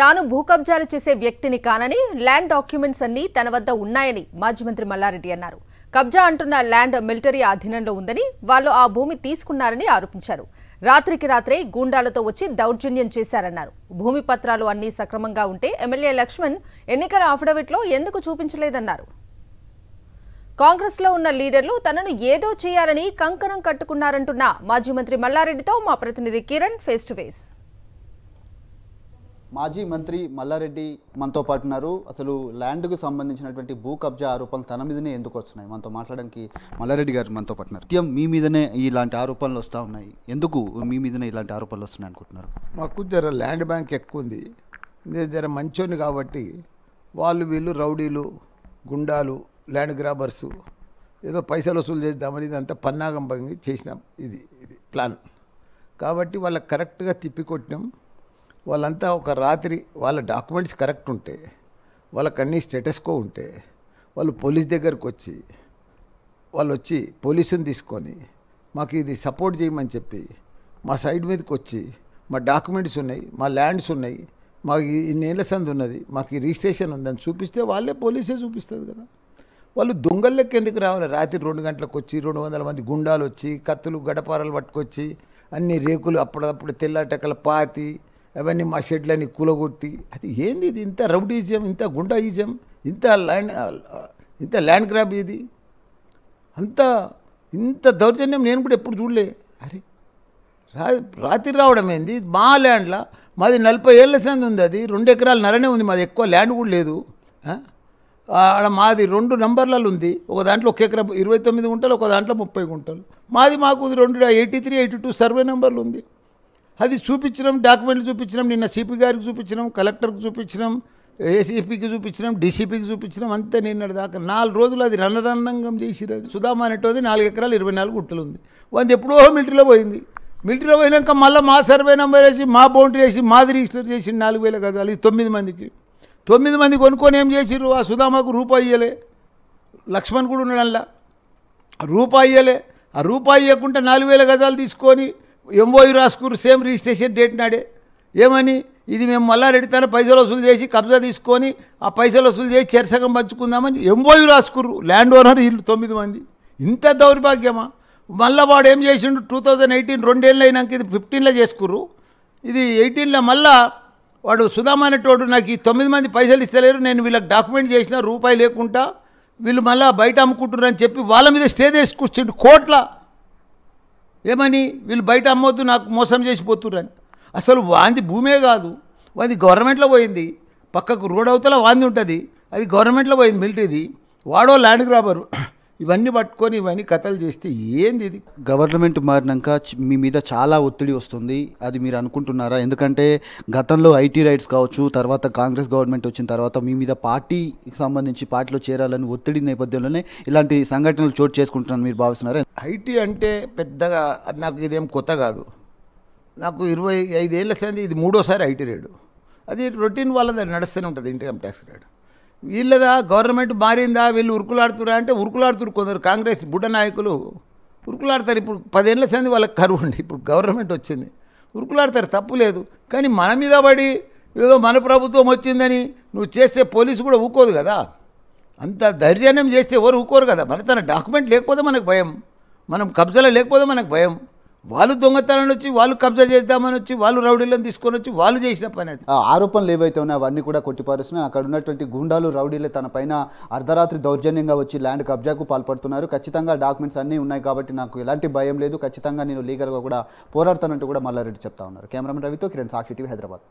తాను భూ కబ్జాలు చేసే వ్యక్తిని కానని ల్యాండ్ డాక్యుమెంట్స్ అన్ని తన వద్ద ఉన్నాయని మాజీ మంత్రి మల్లారెడ్డి అన్నారు కబ్జా అంటున్న ల్యాండ్ మిలిటరీ ఆధీనంలో ఉందని వాళ్ళు ఆ భూమి తీసుకున్నారని ఆరోపించారు రాత్రికి రాత్రే గూండాలతో వచ్చి దౌర్జన్యం చేశారన్నారు భూమి పత్రాలు అన్నీ సక్రమంగా ఉంటే ఎమ్మెల్యే లక్ష్మణ్ ఎన్నికల లో ఎందుకు చూపించలేదన్నారు కాంగ్రెస్లో ఉన్న లీడర్లు తనను ఏదో చేయాలని కంకణం కట్టుకున్నారంటున్న మాజీ మంత్రి మల్లారెడ్డితో మా ప్రతినిధి కిరణ్ ఫేస్ టు ఫేస్ మాజీ మంత్రి మల్లారెడ్డి మనతో పాటు ఉన్నారు అసలు ల్యాండ్కు సంబంధించినటువంటి భూ కబ్జా ఆరోపణలు తన మీదనే ఎందుకు వస్తున్నాయి మనతో మాట్లాడడానికి మల్లారెడ్డి గారు మనతో పాటు ఉన్నారు మీ మీదనే ఇలాంటి ఆరోపణలు వస్తూ ఉన్నాయి ఎందుకు మీ మీదనే ఇలాంటి ఆరోపణలు వస్తున్నాయి అనుకుంటున్నారు మాకు జర ల్యాండ్ బ్యాంక్ ఎక్కువ ఉంది జర మంచోని కాబట్టి వాళ్ళు వీళ్ళు రౌడీలు గుండాలు ల్యాండ్ గ్రాబర్సు ఏదో పైసలు వసూలు చేద్దామని ఇది అంతా పన్నాగం చేసినాం ఇది ఇది ప్లాన్ కాబట్టి వాళ్ళకి కరెక్ట్గా తిప్పికొట్టినాం వాళ్ళంతా ఒక రాత్రి వాళ్ళ డాక్యుమెంట్స్ కరెక్ట్ ఉంటే అన్ని స్టేటస్కో ఉంటే వాళ్ళు పోలీస్ దగ్గరకు వచ్చి వాళ్ళు వచ్చి పోలీసుని తీసుకొని మాకు ఇది సపోర్ట్ చేయమని చెప్పి మా సైడ్ మీదకి వచ్చి మా డాక్యుమెంట్స్ ఉన్నాయి మా ల్యాండ్స్ ఉన్నాయి మాకు ఇన్నేళ్ల సంది ఉన్నది మాకు ఈ రిజిస్ట్రేషన్ ఉందని చూపిస్తే వాళ్ళే పోలీసే చూపిస్తుంది కదా వాళ్ళు దొంగల్లోకి ఎందుకు రావాలి రాత్రి రెండు గంటలకు వచ్చి రెండు వందల మంది గుండాలు వచ్చి కత్తులు గడపారాలు పట్టుకొచ్చి అన్ని రేకులు అప్పుడప్పుడు తెల్లటెక్కల పాతి అవన్నీ మా షెడ్లని కూలగొట్టి అది ఏంది ఇది ఇంత రౌడీజం ఇంత గుండాయిజం ఇంత ల్యాండ్ ఇంత ల్యాండ్ గ్రాబ్ ఇది అంత ఇంత దౌర్జన్యం నేను కూడా ఎప్పుడు చూడలే అరే రా రాత్రి రావడం ఏంది మా ల్యాండ్లో మాది నలభై ఏళ్ళ సంది ఉంది అది రెండు ఎకరాల నరనే ఉంది మాది ఎక్కువ ల్యాండ్ కూడా లేదు అక్కడ మాది రెండు నంబర్లలో ఉంది ఒక దాంట్లో ఒక ఎకరా ఇరవై తొమ్మిది గుంటలు ఒక దాంట్లో ముప్పై గుంటలు మాది మాకు రెండు eighty three eighty two survey నెంబర్లు ఉంది అది చూపించినాం డాక్యుమెంట్లు చూపించినాం నిన్న సిపి గారికి చూపించినాం కలెక్టర్కి చూపించినాం ఏసీపీకి చూపించినాం డీసీపీకి చూపించినాం అంతే నిన్న దాకా నాలుగు రోజులు అది రణరణంగం చేసిరు సుధామా అనేటోది నాలుగు ఎకరాలు ఇరవై నాలుగు గుట్టలు ఉంది వంద ఎప్పుడో మిలిటరీలో పోయింది మిలిటరీలో పోయినాక మళ్ళీ మా సర్వే నెంబర్ వేసి మా బౌండరీ వేసి మాది రిజిస్టర్ చేసి నాలుగు వేల గజాలు తొమ్మిది మందికి తొమ్మిది మంది కొనుక్కొని ఏం చేసిర్రు ఆ సుధామాకు రూపాయి ఇయ్యలే లక్ష్మణ్ కూడా ఉన్నాడు అలా రూపాయి ఇయ్యలే ఆ రూపాయి ఇవ్వకుండా నాలుగు వేల గజాలు తీసుకొని ఎంఓయు రాసుకుని సేమ్ రిజిస్ట్రేషన్ డేట్ నాడే ఏమని ఇది మేము మళ్ళా తన పైసలు వసూలు చేసి కబ్జా తీసుకొని ఆ పైసలు వసూలు చేసి చెరసగం పంచుకుందామని ఎంఓయు రాసుకురు ల్యాండ్ ఓనర్ వీళ్ళు తొమ్మిది మంది ఇంత దౌర్భాగ్యమా మళ్ళీ వాడు ఏం చేసిండు టూ థౌజండ్ ఎయిటీన్ రెండేళ్ళు అయినాక ఇది ఫిఫ్టీన్లో చేసుకుర్రు ఇది ఎయిటీన్లో మళ్ళా వాడు సుధామనేటోడు నాకు ఈ తొమ్మిది మంది పైసలు ఇస్తలేరు నేను వీళ్ళకి డాక్యుమెంట్ చేసిన రూపాయి లేకుండా వీళ్ళు మళ్ళీ బయట అమ్ముకుంటున్నారని చెప్పి వాళ్ళ మీద స్టే తీసుకొచ్చిండు కోట్ల ఏమని వీళ్ళు బయట అమ్మొద్దు నాకు మోసం చేసిపోతున్నారని అసలు వాంది భూమే కాదు వాంది గవర్నమెంట్లో పోయింది పక్కకు రోడ్ అవతల వాంది ఉంటుంది అది గవర్నమెంట్లో పోయింది మిలిటరీది వాడో ల్యాండ్ గ్రాబరు ఇవన్నీ పట్టుకొని ఇవన్నీ కథలు చేస్తే ఏంది ఇది గవర్నమెంట్ మారినాక మీ మీద చాలా ఒత్తిడి వస్తుంది అది మీరు అనుకుంటున్నారా ఎందుకంటే గతంలో ఐటీ రైట్స్ కావచ్చు తర్వాత కాంగ్రెస్ గవర్నమెంట్ వచ్చిన తర్వాత మీ మీద పార్టీకి సంబంధించి పార్టీలో చేరాలని ఒత్తిడి నేపథ్యంలోనే ఇలాంటి సంఘటనలు చోటు చేసుకుంటున్నాను మీరు భావిస్తున్నారా ఐటీ అంటే పెద్దగా నాకు ఇదేం కొత్త కాదు నాకు ఇరవై ఐదేళ్ళ సంది ఇది మూడోసారి ఐటీ రేడు అది రొటీన్ వాళ్ళ నడుస్తూనే ఉంటుంది ఇన్కమ్ ట్యాక్స్ రేడు వీళ్ళదా గవర్నమెంట్ మారిందా వీళ్ళు ఉరుకులాడుతురా అంటే ఉరుకులాడుతురు కొందరు కాంగ్రెస్ బుడ్డ నాయకులు ఉరుకులాడతారు ఇప్పుడు పదేళ్ళ సంది వాళ్ళకి కరువు ఉండి ఇప్పుడు గవర్నమెంట్ వచ్చింది ఉరుకులాడతారు తప్పు లేదు కానీ మన మీద పడి ఏదో మన ప్రభుత్వం వచ్చిందని నువ్వు చేస్తే పోలీసు కూడా ఊకోదు కదా అంత ధైర్యాన్ని చేస్తే ఎవరు ఊకోరు కదా మన తన డాక్యుమెంట్ లేకపోతే మనకు భయం మనం కబ్జాలో లేకపోతే మనకు భయం వాళ్ళు దొంగతనాన్ని వచ్చి వాళ్ళు కబ్జా చేద్దామని వచ్చి వాళ్ళు రౌడీలను తీసుకొని వచ్చి వాళ్ళు చేసిన పని అది ఆరోపణలు ఏవైతే ఉన్నాయో అవన్నీ కూడా కొట్టిపారుస్తున్నాయి అక్కడ ఉన్నటువంటి గుండాలు రౌడీలే తన పైన అర్ధరాత్రి దౌర్జన్యంగా వచ్చి ల్యాండ్ కబ్జాకు పాల్పడుతున్నారు ఖచ్చితంగా డాక్యుమెంట్స్ అన్నీ ఉన్నాయి కాబట్టి నాకు ఎలాంటి భయం లేదు ఖచ్చితంగా నేను లీగల్గా కూడా పోరాడతానంటూ కూడా మల్లారెడ్డి చెప్తా ఉన్నారు కెమెరామెన్ రవితో కిరణ్ సాక్షి టీవీ హైదరాబాద్